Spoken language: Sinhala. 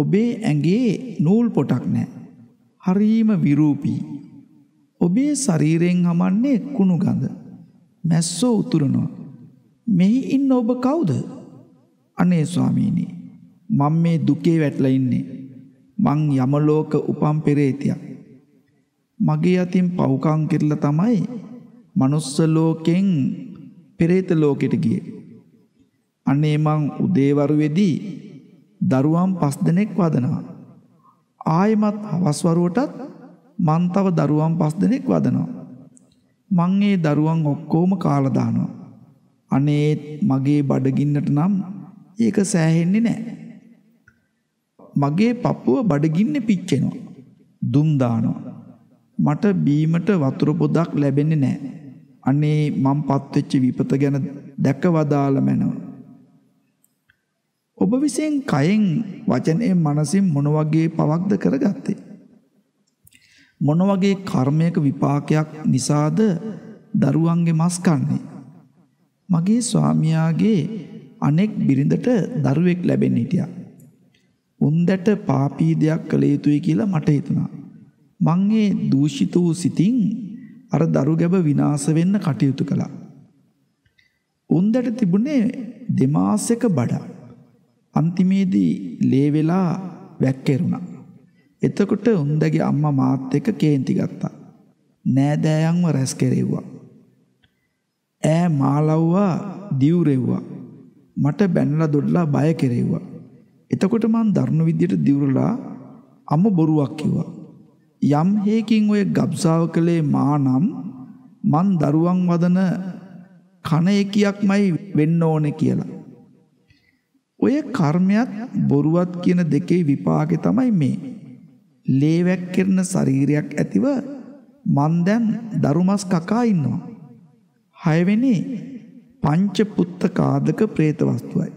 ඔබේ ඇඟේ නූල් පොටක් නෑ. හරීම විරූපී. ඔබේ ශරීරයෙන් හමන්නේ කුණු ගඳ. මැස්සෝ උතුරනවා. මෙහි ඉන්න ඔබ කවුද? අනේ ස්වාමීනි. මම මේ දුකේ වැටලා ඉන්නේ. මං යමලෝක උපම් පෙරේතයක්. මගේ අතින් පව්කම් කෙරලා තමයි manuss ලෝකෙන් පෙරේත ලෝකෙට ගියේ. අනේ මං උදේවරු වෙදී දරුවම් පස් දෙනෙක් වදනවා. ආයමත් හවස්වරුවටත් මන් තව දරුවම් පස් දෙනෙක් වදනවා. මං ඒ දරුවන් ඔක්කොම කාලා දානවා. අනේ මගේ බඩගින්නට නම් ඒක සෑහෙන්නේ නැහැ. මගේ පපුව බඩගින්නේ පිච්චෙනවා. දුම් දානවා. මට බීමට වතුර පොදක් ලැබෙන්නේ නැහැ. අනේ මං පත්වෙච්ච විපත ගැන දැක වදාලා මැනවා. ඔබ විසින් කයෙන් වචනයෙන් මනසින් මොන වගේ පවක්ද කරගත්තේ මොන වගේ කර්මයක විපාකයක් නිසාද දරුවන්ගේ මස් කන්නේ මගේ ස්වාමියාගේ අනෙක් බිරිඳට දරුවෙක් ලැබෙන්න හිටියා උන්දට පාපී දෙයක් කළ යුතුයි කියලා මට හිතුණා මං ඒ දූෂිත වූ සිතින් අර දරු ගැබ විනාශ වෙන්න කටයුතු කළා උන්දට තිබුණේ දෙමාසයක බඩක් අන්තිමේදී ලේ වෙලා වැක්කේරුණා. එතකොට උන්දගේ අම්මා මාත් එක්ක කේන්ති ගත්තා. නෑදෑයන්ව රැස් කෙරෙව්වා. ඈ මාලව්වා දිවුරෙව්වා. මට බැනලා දොඩලා බය කෙරෙව්වා. එතකොට මං දරුණු විදියට දිවුරලා අම්ම බොරුවක් කිව්වා. යම් හේකින් ඔය ගබ්සාව කළේ මා නම් මන් දරුවන් වදන කණ එකක්මයි වෙන්න ඕනේ කියලා. ඔය කර්මයක් බොරුවත් කියන දෙකේ විපාකෙ තමයි මේ. ලේවැක් කරන ශරීරයක් ඇතිව මන් දැන් දරුමස් කකා ඉන්නවා. හයවෙනි පංච පුත්ත කාදක പ്രേත වස්තුවයි.